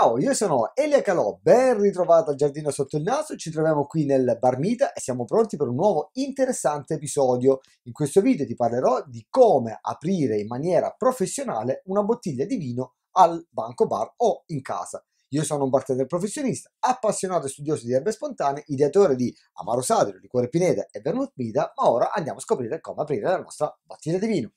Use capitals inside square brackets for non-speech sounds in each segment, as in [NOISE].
Ciao, io sono Elia Calò, ben ritrovato al Giardino Sotto il Naso, ci troviamo qui nel Barmita e siamo pronti per un nuovo interessante episodio. In questo video ti parlerò di come aprire in maniera professionale una bottiglia di vino al banco bar o in casa. Io sono un bartender professionista, appassionato e studioso di erbe spontanee, ideatore di Amaro Sadrio, Liquore Pineda e Vermouth Mida, ma ora andiamo a scoprire come aprire la nostra bottiglia di vino.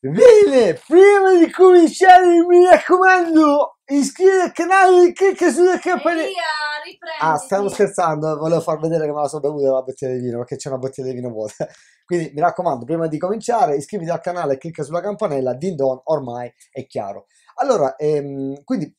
Bene, prima di cominciare mi raccomando iscriviti al canale e clicca sulla campanella. Ah, ah stiamo scherzando, volevo far vedere che me la sono bevuta la bottiglia di vino perché c'è una bottiglia di vino vuota. [LAUGHS] Quindi mi raccomando, prima di cominciare iscriviti al canale e clicca sulla campanella, din don ormai è chiaro. Allora, ehm, quindi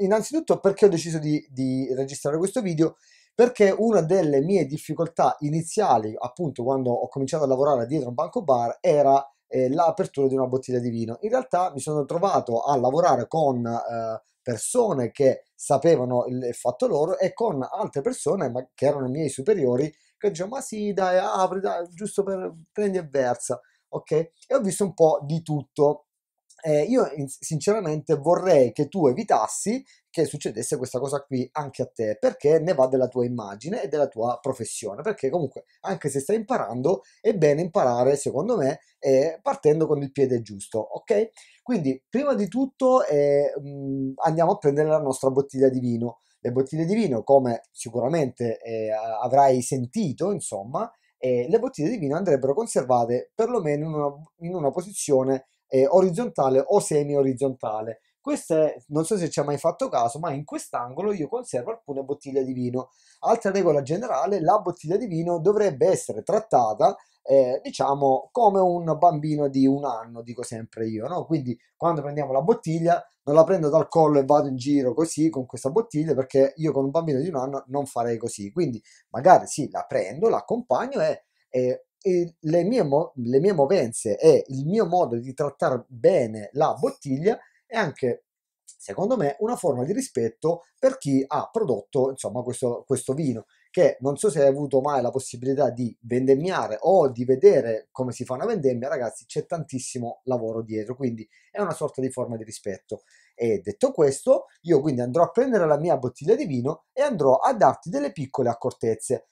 innanzitutto perché ho deciso di, di registrare questo video? perché una delle mie difficoltà iniziali, appunto quando ho cominciato a lavorare dietro un banco bar, era eh, l'apertura di una bottiglia di vino. In realtà mi sono trovato a lavorare con eh, persone che sapevano il fatto loro e con altre persone ma, che erano i miei superiori che dicevano ma sì dai apri dai, giusto per prendi e versa ok e ho visto un po' di tutto eh, io sinceramente vorrei che tu evitassi che succedesse questa cosa qui anche a te, perché ne va della tua immagine e della tua professione, perché comunque anche se stai imparando è bene imparare, secondo me, eh, partendo con il piede giusto, ok? Quindi prima di tutto eh, mm, andiamo a prendere la nostra bottiglia di vino. Le bottiglie di vino, come sicuramente eh, avrai sentito, insomma, eh, le bottiglie di vino andrebbero conservate perlomeno in una, in una posizione eh, orizzontale o semi-orizzontale. Queste, non so se ci ha mai fatto caso, ma in quest'angolo io conservo alcune bottiglie di vino. Altra regola generale, la bottiglia di vino dovrebbe essere trattata eh, diciamo come un bambino di un anno, dico sempre io, no? Quindi quando prendiamo la bottiglia non la prendo dal collo e vado in giro così con questa bottiglia perché io con un bambino di un anno non farei così. Quindi magari sì, la prendo, l'accompagno e, e le mie, mo- le mie movenze e il mio modo di trattare bene la bottiglia è anche secondo me, una forma di rispetto per chi ha prodotto insomma, questo, questo, vino. Che non so se hai avuto mai la possibilità di vendemmiare o di vedere come si fa una vendemmia, ragazzi, c'è tantissimo lavoro dietro, quindi è una sorta di forma di rispetto. E detto questo, io quindi andrò a prendere la mia bottiglia di vino e andrò a darti delle piccole accortezze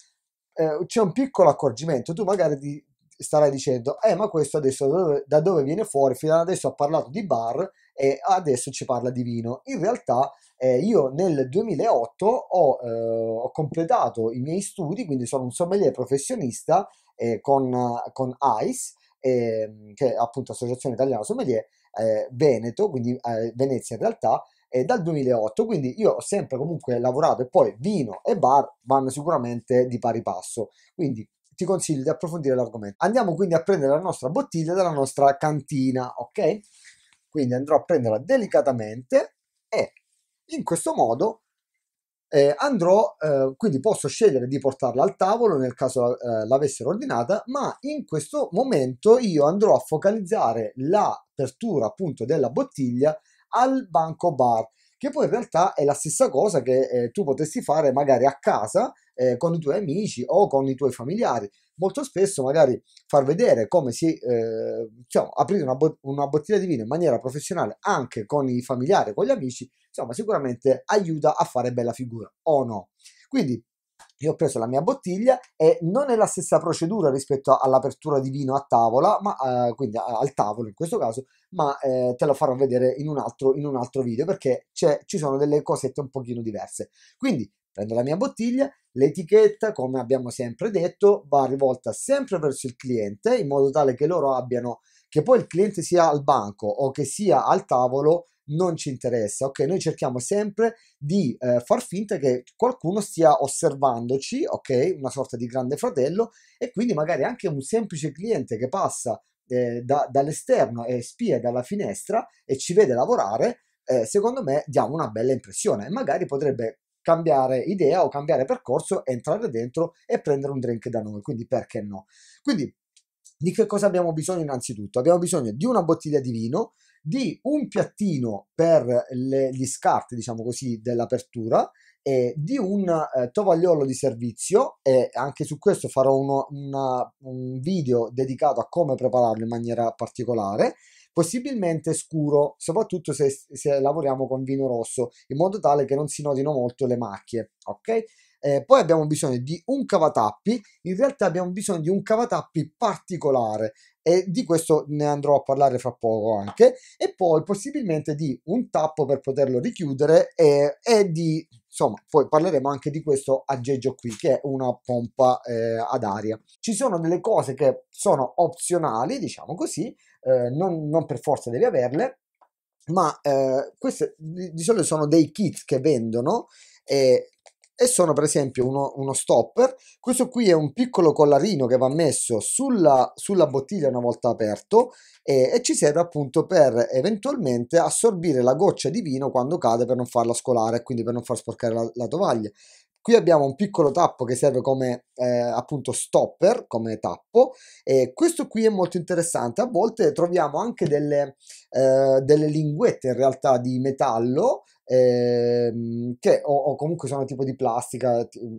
eh, c'è un piccolo accorgimento, tu magari di, starai dicendo, eh ma questo adesso da dove, da dove, viene fuori? Fino ad adesso ha parlato di bar e adesso ci parla di vino. In realtà eh, io nel 2008 ho, eh, ho, completato i miei studi, quindi sono un sommelier professionista eh, con, con ICE, ehm, che è appunto Associazione Italiana Sommelier eh, Veneto, quindi eh, Venezia in realtà, eh, dal 2008, quindi io ho sempre comunque lavorato e poi vino e bar vanno sicuramente di pari passo, quindi ti consiglio di approfondire l'argomento. Andiamo quindi a prendere la nostra bottiglia dalla nostra cantina, ok? Quindi andrò a prenderla delicatamente e in questo modo eh, andrò, eh, quindi posso scegliere di portarla al tavolo nel caso eh, l'avessero ordinata, ma in questo momento io andrò a focalizzare l'apertura appunto della bottiglia al banco bar che poi in realtà è la stessa cosa che eh, tu potresti fare magari a casa eh, con i tuoi amici o con i tuoi familiari. Molto spesso magari far vedere come si eh, diciamo, aprire una, bo- una, bottiglia di vino in maniera professionale anche con i familiari, con gli amici, insomma sicuramente aiuta a fare bella figura o no. Quindi io ho preso la mia bottiglia e non è la stessa procedura rispetto all'apertura di vino a tavola, ma eh, quindi al tavolo in questo caso, ma eh, te lo farò vedere in un altro, in un altro video perché ci sono delle cosette un pochino diverse. Quindi prendo la mia bottiglia, l'etichetta, come abbiamo sempre detto, va rivolta sempre verso il cliente in modo tale che loro abbiano, che poi il cliente sia al banco o che sia al tavolo, non ci interessa, ok? Noi cerchiamo sempre di eh, far finta che qualcuno stia osservandoci, ok? Una sorta di grande fratello e quindi magari anche un semplice cliente che passa eh, da, dall'esterno e spia dalla finestra e ci vede lavorare, eh, secondo me diamo una bella impressione e magari potrebbe cambiare idea o cambiare percorso, entrare dentro e prendere un drink da noi, quindi perché no? Quindi di che cosa abbiamo bisogno innanzitutto? Abbiamo bisogno di una bottiglia di vino, di un piattino per le, gli scarti, diciamo così, dell'apertura e di un eh, tovagliolo di servizio e anche su questo farò uno, una, un video dedicato a come prepararlo in maniera particolare possibilmente scuro soprattutto se, se lavoriamo con vino rosso in modo tale che non si notino molto le macchie ok eh, poi abbiamo bisogno di un cavatappi in realtà abbiamo bisogno di un cavatappi particolare e di questo ne andrò a parlare fra poco anche e poi possibilmente di un tappo per poterlo richiudere e, e di insomma poi parleremo anche di questo aggeggio qui che è una pompa eh, ad aria ci sono delle cose che sono opzionali diciamo così eh, non, non per forza devi averle ma eh, queste di, di solito sono dei kit che vendono e e sono per esempio uno, uno, stopper. Questo qui è un piccolo collarino che va messo sulla, sulla bottiglia una volta aperto e, e, ci serve appunto per eventualmente assorbire la goccia di vino quando cade per non farla scolare e quindi per non far sporcare la, la tovaglia. Qui abbiamo un piccolo tappo che serve come eh, appunto stopper, come tappo e questo qui è molto interessante. A volte troviamo anche delle, eh, delle linguette in realtà di metallo ehm, che, o, o, comunque sono tipo di plastica mm,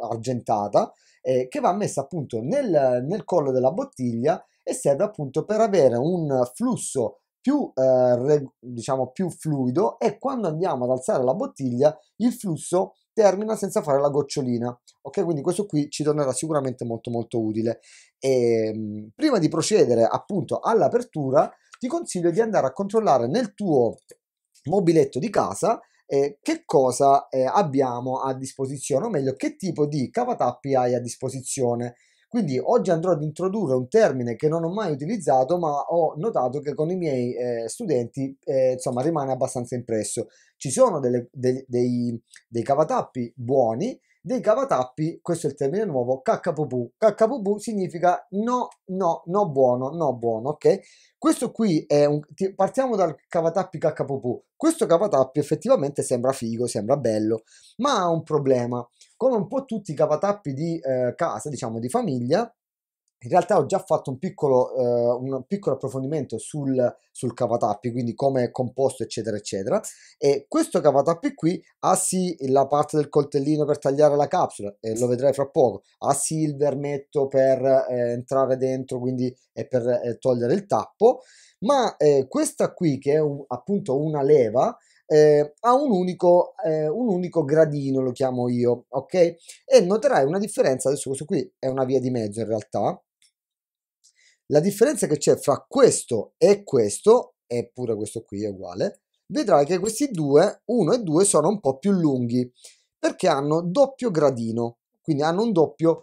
argentata, eh, che va messa appunto nel, nel, collo della bottiglia e serve appunto per avere un flusso più, eh, re, diciamo, più fluido e quando andiamo ad alzare la bottiglia il flusso termina senza fare la gocciolina. Ok, quindi questo qui ci tornerà sicuramente molto molto utile. E, ehm, prima di procedere appunto all'apertura, ti consiglio di andare a controllare nel tuo mobiletto di casa eh, che cosa eh, abbiamo a disposizione o meglio che tipo di cavatappi hai a disposizione quindi oggi andrò ad introdurre un termine che non ho mai utilizzato ma ho notato che con i miei eh, studenti eh, insomma rimane abbastanza impresso ci sono delle, de, dei, dei cavatappi buoni dei cavatappi, questo è il termine nuovo, KKPV. KKPV significa no, no, no buono, no buono, ok? Questo qui è un... partiamo dal cavatappi KKPV. Questo cavatappi effettivamente sembra figo, sembra bello, ma ha un problema. Come un po' tutti i cavatappi di eh, casa, diciamo di famiglia, in realtà ho già fatto un piccolo, eh, un piccolo approfondimento sul, sul cavatappi, quindi come è composto, eccetera, eccetera. E questo cavatappi qui ha sì la parte del coltellino per tagliare la capsula, e lo vedrai fra poco, ha sì il vermetto per eh, entrare dentro, quindi è per eh, togliere il tappo, ma eh, questa qui, che è un, appunto una leva, eh, ha un unico, eh, un unico, gradino, lo chiamo io, ok? E noterai una differenza, adesso questo qui è una via di mezzo in realtà, la differenza che c'è fra questo e questo, eppure questo qui è uguale, vedrai che questi due, 1 e 2, sono un po' più lunghi perché hanno doppio gradino, quindi hanno un doppio,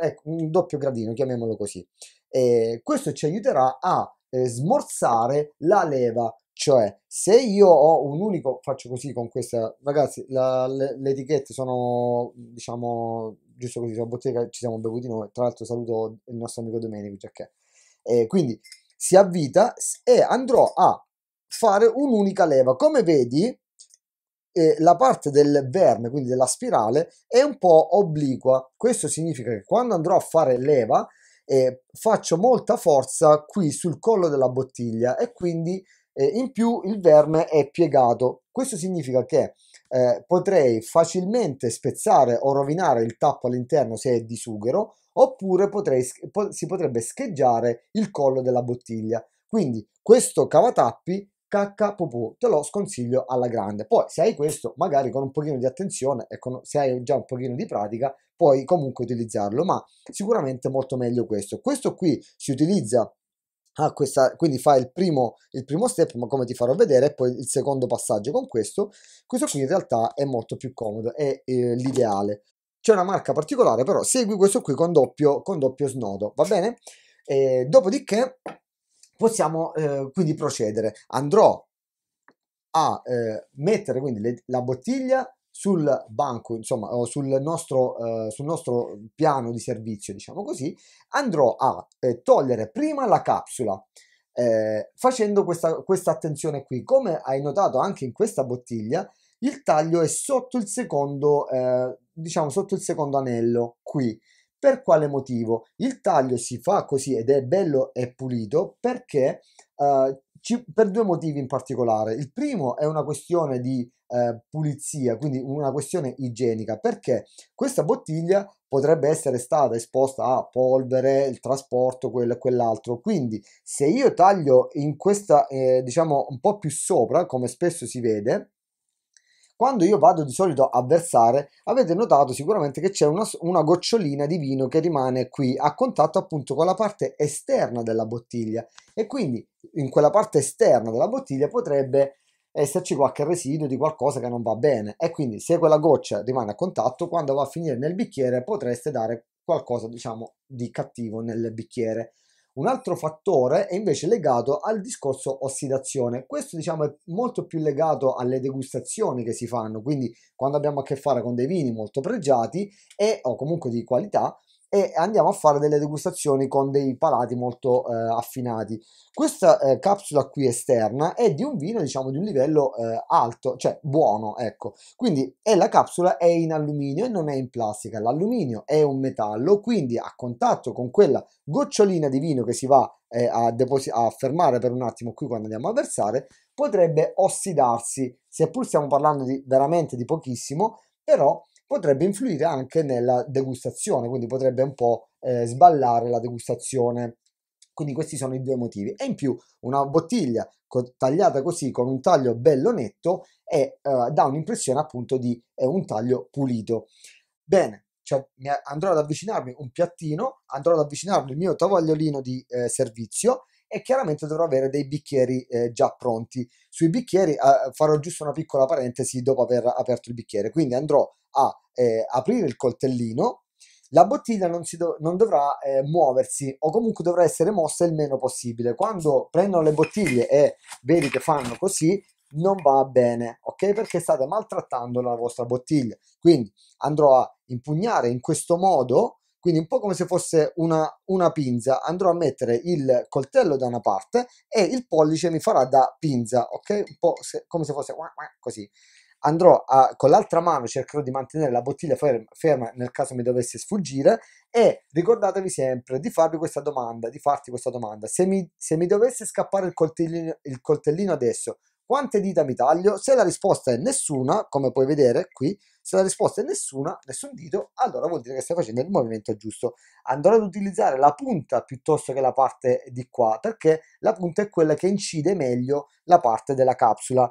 ecco, un doppio gradino, chiamiamolo così. E questo ci aiuterà a eh, smorzare la leva, cioè se io ho un unico, faccio così con questa, ragazzi, la, le, le, etichette sono, diciamo, giusto così, sulla bottega ci siamo bevuti noi. Tra l'altro saluto il nostro amico Domenico Giacchè. Cioè eh, quindi si avvita e andrò a fare un'unica leva. Come vedi, eh, la parte del verme, quindi della spirale, è un po' obliqua. Questo significa che quando andrò a fare leva, eh, faccio molta forza qui sul collo della bottiglia e quindi eh, in più il verme è piegato. Questo significa che eh, potrei facilmente spezzare o rovinare il tappo all'interno se è di sughero, oppure potrei, po- si potrebbe scheggiare il collo della bottiglia. Quindi questo cavatappi cacca pupù, te lo sconsiglio alla grande. Poi se hai questo, magari con un pochino di attenzione e con, se hai già un pochino di pratica, puoi comunque utilizzarlo, ma sicuramente molto meglio questo. Questo qui si utilizza ha ah, questa, quindi fa il primo, il primo step, ma come ti farò vedere, poi il secondo passaggio con questo. Questo qui in realtà è molto più comodo, è eh, l'ideale. C'è una marca particolare, però segui questo qui con doppio, con doppio snodo, va bene? E dopodiché possiamo eh, quindi procedere. Andrò a eh, mettere quindi le, la bottiglia sul banco, insomma, o sul nostro, eh, sul nostro piano di servizio, diciamo così, andrò a eh, togliere prima la capsula. Eh, facendo questa, questa attenzione qui, come hai notato anche in questa bottiglia, il taglio è sotto il secondo, eh, diciamo sotto il secondo anello qui. Per quale motivo? Il taglio si fa così ed è bello e pulito perché eh, ci, per due motivi in particolare. Il primo è una questione di eh, pulizia, quindi una questione igienica, perché questa bottiglia potrebbe essere stata esposta a polvere, il trasporto, quello e quell'altro. Quindi se io taglio in questa, eh, diciamo, un po' più sopra, come spesso si vede, quando io vado di solito a versare, avete notato sicuramente che c'è una, una gocciolina di vino che rimane qui a contatto appunto con la parte esterna della bottiglia e quindi in quella parte esterna della bottiglia potrebbe esserci qualche residuo di qualcosa che non va bene e quindi se quella goccia rimane a contatto quando va a finire nel bicchiere potreste dare qualcosa diciamo di cattivo nel bicchiere un altro fattore è invece legato al discorso ossidazione. Questo diciamo è molto più legato alle degustazioni che si fanno, quindi quando abbiamo a che fare con dei vini molto pregiati e o comunque di qualità, e andiamo a fare delle degustazioni con dei palati molto eh, affinati. Questa eh, capsula qui esterna è di un vino, diciamo, di un livello eh, alto, cioè buono, ecco. Quindi e la capsula è in alluminio e non è in plastica. L'alluminio è un metallo, quindi a contatto con quella gocciolina di vino che si va eh, a, deposi- a fermare per un attimo qui quando andiamo a versare, potrebbe ossidarsi, seppur stiamo parlando di, veramente di pochissimo, però potrebbe influire anche nella degustazione, quindi potrebbe un po' eh, sballare la degustazione. Quindi questi sono i due motivi. E in più una bottiglia co- tagliata così con un taglio bello netto e, eh, dà un'impressione appunto di eh, un taglio pulito. Bene, cioè, andrò ad avvicinarmi un piattino, andrò ad avvicinarmi il mio tovagliolino di eh, servizio e chiaramente dovrò avere dei bicchieri eh, già pronti. Sui bicchieri eh, farò giusto una piccola parentesi dopo aver aperto il bicchiere, quindi andrò a eh, aprire il coltellino, la bottiglia non, do- non dovrà eh, muoversi o comunque dovrà essere mossa il meno possibile. Quando prendono le bottiglie e vedi che fanno così, non va bene, ok? Perché state maltrattando la vostra bottiglia. Quindi andrò a impugnare in questo modo quindi un po' come se fosse una, una pinza, andrò a mettere il coltello da una parte e il pollice mi farà da pinza, ok? Un po' se, come se fosse così andrò a, con l'altra mano, cercherò di mantenere la bottiglia ferma, ferma, nel caso mi dovesse sfuggire e ricordatevi sempre di farvi questa domanda, di farti questa domanda. Se mi, se mi dovesse scappare il coltellino, il coltellino adesso, quante dita mi taglio? Se la risposta è nessuna, come puoi vedere qui, se la risposta è nessuna, nessun dito, allora vuol dire che stai facendo il movimento giusto. Andrò ad utilizzare la punta piuttosto che la parte di qua, perché la punta è quella che incide meglio la parte della capsula.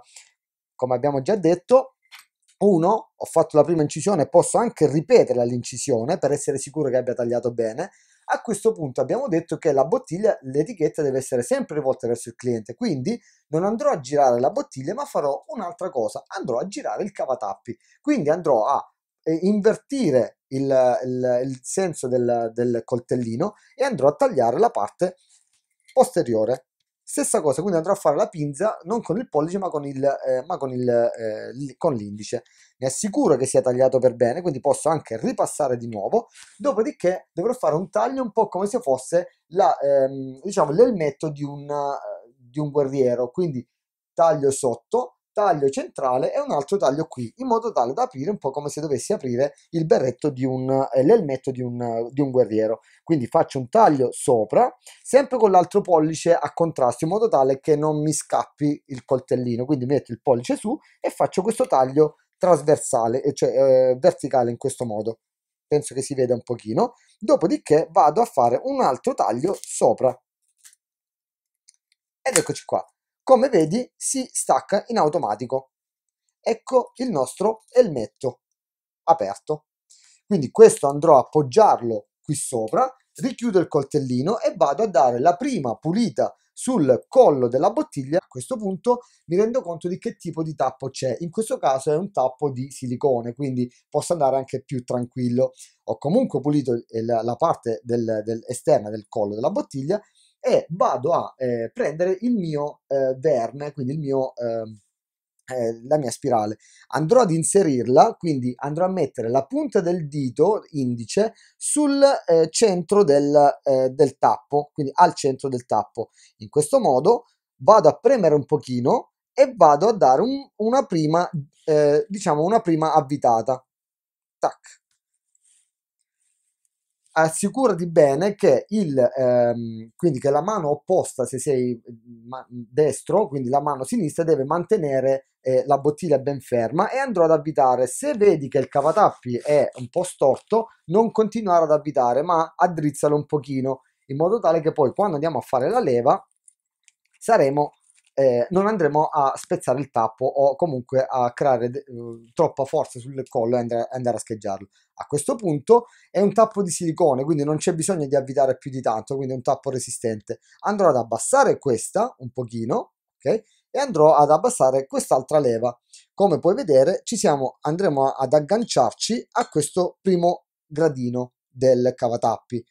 Come abbiamo già detto, 1, ho fatto la prima incisione, posso anche ripetere l'incisione per essere sicuro che abbia tagliato bene. A questo punto abbiamo detto che la bottiglia, l'etichetta deve essere sempre rivolta verso il cliente, quindi non andrò a girare la bottiglia ma farò un'altra cosa, andrò a girare il cavatappi, quindi andrò a eh, invertire il, il, il senso del, del coltellino e andrò a tagliare la parte posteriore Stessa cosa, quindi andrò a fare la pinza non con il pollice ma con, il, eh, eh, l'indice. Mi assicuro che sia tagliato per bene, quindi posso anche ripassare di nuovo. Dopodiché dovrò fare un taglio un po' come se fosse la, ehm, diciamo, l'elmetto di, eh, di un guerriero. Quindi taglio sotto, taglio centrale e un altro taglio qui, in modo tale da aprire un po' come se dovessi aprire il berretto di un, eh, l'elmetto di un, eh, di un guerriero. Quindi faccio un taglio sopra, sempre con l'altro pollice a contrasto, in modo tale che non mi scappi il coltellino. Quindi metto il pollice su e faccio questo taglio trasversale, cioè eh, verticale in questo modo. Penso che si veda un pochino. Dopodiché vado a fare un altro taglio sopra. Ed eccoci qua come vedi si stacca in automatico ecco il nostro elmetto aperto quindi questo andrò a appoggiarlo qui sopra richiudo il coltellino e vado a dare la prima pulita sul collo della bottiglia a questo punto mi rendo conto di che tipo di tappo c'è in questo caso è un tappo di silicone quindi posso andare anche più tranquillo ho comunque pulito la parte del, del, esterna del collo della bottiglia e vado a eh, prendere il mio eh, verne, quindi il mio, ehm, eh, la mia spirale. Andrò ad inserirla, quindi andrò a mettere la punta del dito indice sul eh, centro del, eh, del tappo, quindi al centro del tappo. In questo modo vado a premere un pochino e vado a dare un, una prima, eh, diciamo una prima avvitata. Tac assicurati bene che, il, ehm, quindi che la mano opposta, se sei destro, quindi la mano sinistra, deve mantenere eh, la bottiglia ben ferma e andrò ad avvitare. Se vedi che il cavatappi è un po' storto, non continuare ad avvitare, ma addrizzalo un pochino, in modo tale che poi quando andiamo a fare la leva saremo eh, non andremo a spezzare il tappo o comunque a creare de- eh, troppa forza sul collo e andare, andare a scheggiarlo. A questo punto è un tappo di silicone, quindi non c'è bisogno di avvitare più di tanto, quindi è un tappo resistente. Andrò ad abbassare questa un pochino, ok? E andrò ad abbassare quest'altra leva. Come puoi vedere, ci siamo, andremo ad agganciarci a questo primo gradino del cavatappi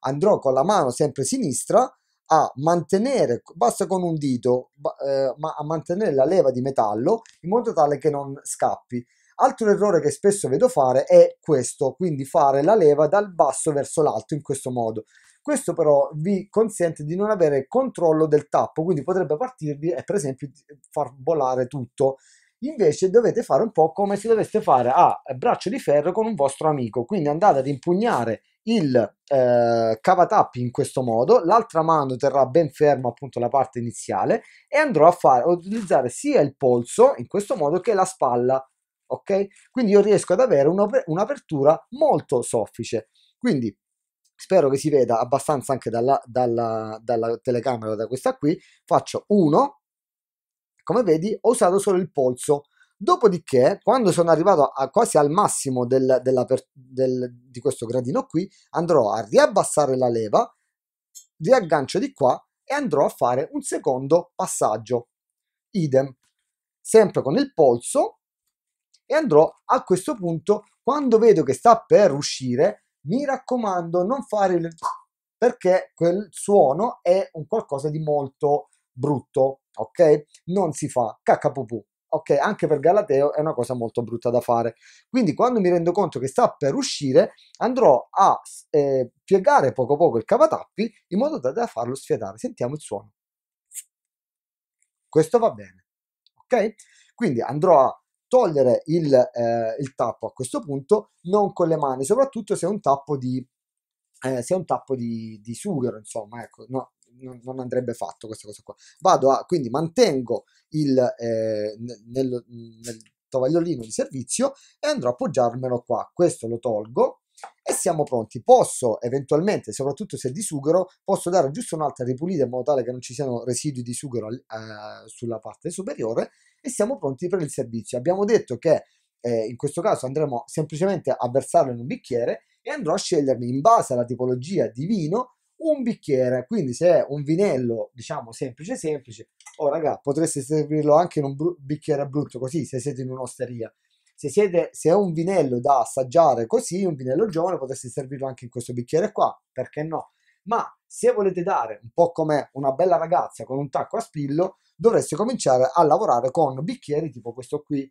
andrò con la mano sempre sinistra a mantenere, basta con un dito, eh, a mantenere la leva di metallo in modo tale che non scappi. Altro errore che spesso vedo fare è questo, quindi fare la leva dal basso verso l'alto in questo modo. Questo però vi consente di non avere controllo del tappo, quindi potrebbe partirvi e per esempio far volare tutto. Invece dovete fare un po' come se doveste fare a braccio di ferro con un vostro amico, quindi andate ad impugnare il eh, cavatappi in questo modo, l'altra mano terrà ben ferma appunto la parte iniziale e andrò a, fare, a utilizzare sia il polso in questo modo che la spalla, ok? Quindi io riesco ad avere un'apertura molto soffice. Quindi spero che si veda abbastanza anche dalla, dalla, dalla telecamera, da questa qui, faccio 1, come vedi ho usato solo il polso, Dopodiché, quando sono arrivato a, quasi al massimo del, del, di questo gradino qui, andrò a riabbassare la leva, riaggancio di qua e andrò a fare un secondo passaggio. Idem, sempre con il polso e andrò a questo punto, quando vedo che sta per uscire, mi raccomando non fare il [TSK] perché quel suono è un qualcosa di molto brutto, ok? Non si fa cacca pupù ok, anche per Galateo è una cosa molto brutta da fare. Quindi quando mi rendo conto che sta per uscire, andrò a eh, piegare poco poco il cavatappi in modo da, da farlo sfiatare. Sentiamo il suono. Questo va bene, ok? Quindi andrò a togliere il, eh, il tappo a questo punto, non con le mani, soprattutto se è un tappo di eh, se è un tappo di, di sughero, insomma, ecco, no, non, non, andrebbe fatto questa cosa qua. Vado a, quindi mantengo il, eh, nel, nel tovagliolino di servizio e andrò a appoggiarmelo qua. Questo lo tolgo e siamo pronti. Posso eventualmente, soprattutto se è di sughero, posso dare giusto un'altra ripulita in modo tale che non ci siano residui di sughero eh, sulla parte superiore e siamo pronti per il servizio. Abbiamo detto che eh, in questo caso andremo semplicemente a versarlo in un bicchiere e andrò a scegliermi in base alla tipologia di vino un bicchiere. Quindi se è un vinello, diciamo, semplice semplice, oh raga, potreste servirlo anche in un bru- bicchiere brutto così, se siete in un'osteria. Se, siete, se è un vinello da assaggiare così, un vinello giovane, potreste servirlo anche in questo bicchiere qua, perché no? Ma se volete dare un po' come una bella ragazza con un tacco a spillo, dovreste cominciare a lavorare con bicchieri tipo questo qui.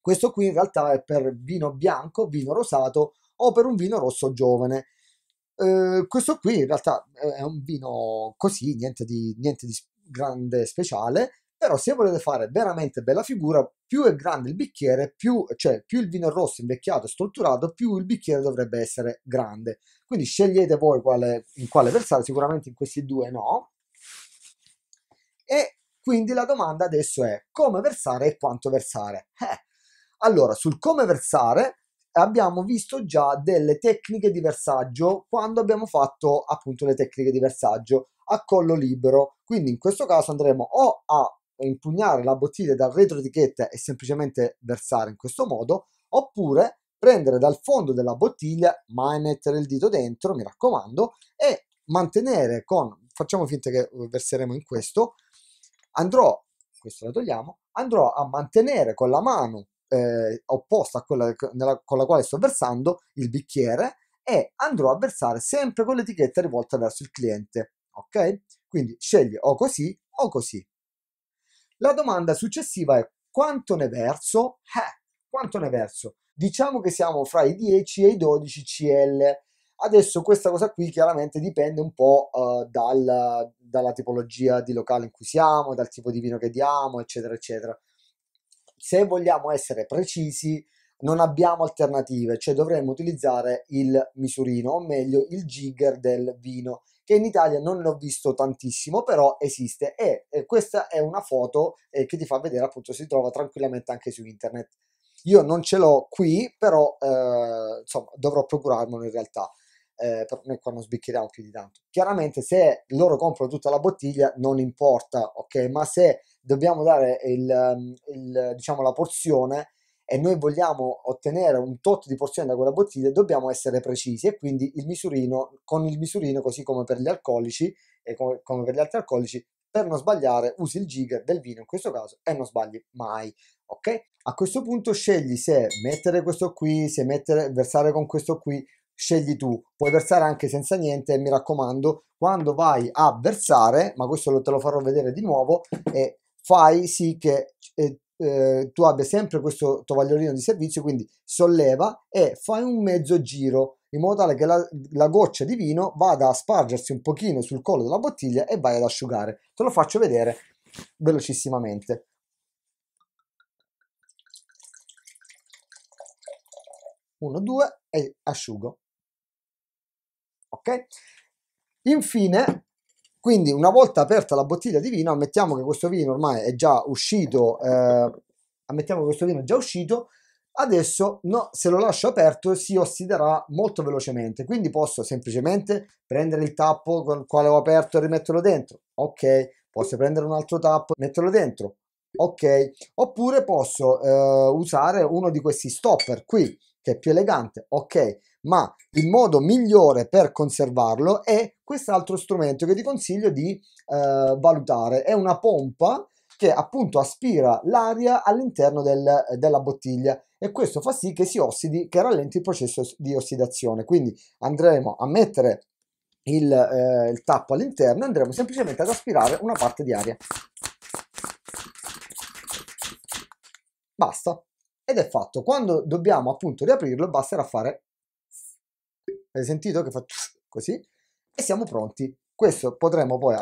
Questo qui in realtà è per vino bianco, vino rosato o per un vino rosso giovane. Ehm, questo qui in realtà è un vino così, niente di, niente di grande speciale, però se volete fare veramente bella figura, più è grande il bicchiere, più, cioè più il vino rosso invecchiato e strutturato, più il bicchiere dovrebbe essere grande. Quindi scegliete voi quale, in quale versare, sicuramente in questi due no. E quindi la domanda adesso è come versare e quanto versare. Eh. Allora, sul come versare, abbiamo visto già delle tecniche di versaggio quando abbiamo fatto appunto le tecniche di versaggio a collo libero. Quindi in questo caso andremo o a impugnare la bottiglia dal retro etichetta e semplicemente versare in questo modo, oppure prendere dal fondo della bottiglia, mai mettere il dito dentro, mi raccomando, e mantenere con, facciamo finta che eh, verseremo in questo, andrò, questo lo togliamo, andrò a mantenere con la mano eh, opposta a quella nella, con la quale sto versando il bicchiere e andrò a versare sempre con l'etichetta rivolta verso il cliente. Ok? Quindi scegli o così o così. La domanda successiva è quanto ne verso? Eh, quanto ne verso? Diciamo che siamo fra i 10 e i 12 CL. Adesso questa cosa qui chiaramente dipende un po' eh, dal, dalla tipologia di locale in cui siamo, dal tipo di vino che diamo, eccetera, eccetera se vogliamo essere precisi, non abbiamo alternative, cioè dovremmo utilizzare il misurino, o meglio il jigger del vino, che in Italia non l'ho visto tantissimo, però esiste e, e questa è una foto eh, che ti fa vedere appunto, si trova tranquillamente anche su internet. Io non ce l'ho qui, però eh, insomma, dovrò procurarmelo in realtà eh, però noi qua non sbicchieriamo più di tanto. Chiaramente se loro comprano tutta la bottiglia non importa, ok? Ma se dobbiamo dare il, ehm, il, diciamo, la porzione e noi vogliamo ottenere un tot di porzione da quella bottiglia, dobbiamo essere precisi e quindi il misurino, con il misurino, così come per gli alcolici e come, come per gli altri alcolici, per non sbagliare usi il giga del vino in questo caso e non sbagli mai, ok? A questo punto scegli se mettere questo qui, se mettere, versare con questo qui, scegli tu. Puoi versare anche senza niente e mi raccomando, quando vai a versare, ma questo te lo farò vedere di nuovo, e fai sì che eh, eh, tu abbia sempre questo tovagliolino di servizio, quindi solleva e fai un mezzo giro in modo tale che la, la, goccia di vino vada a spargersi un pochino sul collo della bottiglia e vai ad asciugare. Te lo faccio vedere velocissimamente. Uno, due e asciugo ok infine quindi una volta aperta la bottiglia di vino ammettiamo che questo vino ormai è già uscito eh, ammettiamo che questo vino è già uscito adesso no, se lo lascio aperto si ossiderà molto velocemente quindi posso semplicemente prendere il tappo con il quale ho aperto e rimetterlo dentro ok posso prendere un altro tappo e metterlo dentro ok oppure posso eh, usare uno di questi stopper qui che è più elegante, ok, ma il modo migliore per conservarlo è quest'altro strumento che ti consiglio di eh, valutare. È una pompa che appunto aspira l'aria all'interno del, della bottiglia e questo fa sì che si ossidi, che rallenti il processo di ossidazione. Quindi andremo a mettere il, eh, il tappo all'interno e andremo semplicemente ad aspirare una parte di aria. Basta ed è fatto. Quando dobbiamo appunto riaprirlo basterà fare hai sentito che fa così e siamo pronti. Questo potremo poi,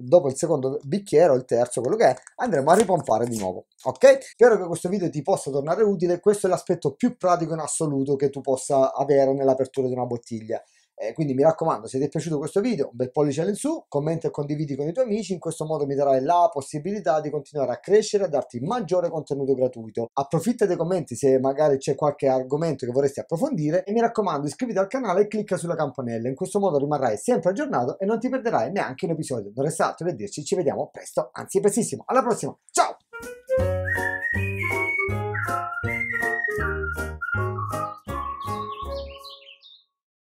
dopo il secondo bicchiere o il terzo, quello che è, andremo a ripompare di nuovo. Ok? Spero che questo video ti possa tornare utile. Questo è l'aspetto più pratico in assoluto che tu possa avere nell'apertura di una bottiglia. Eh, quindi mi raccomando, se ti è piaciuto questo video, un bel pollice all'insù, commenta e condividi con i tuoi amici, in questo modo mi darai la possibilità di continuare a crescere e a darti maggiore contenuto gratuito. Approfitta dei commenti se magari c'è qualche argomento che vorresti approfondire e mi raccomando iscriviti al canale e clicca sulla campanella, in questo modo rimarrai sempre aggiornato e non ti perderai neanche un episodio. Non resta altro che dirci, ci vediamo presto, anzi prestissimo, alla prossima, ciao!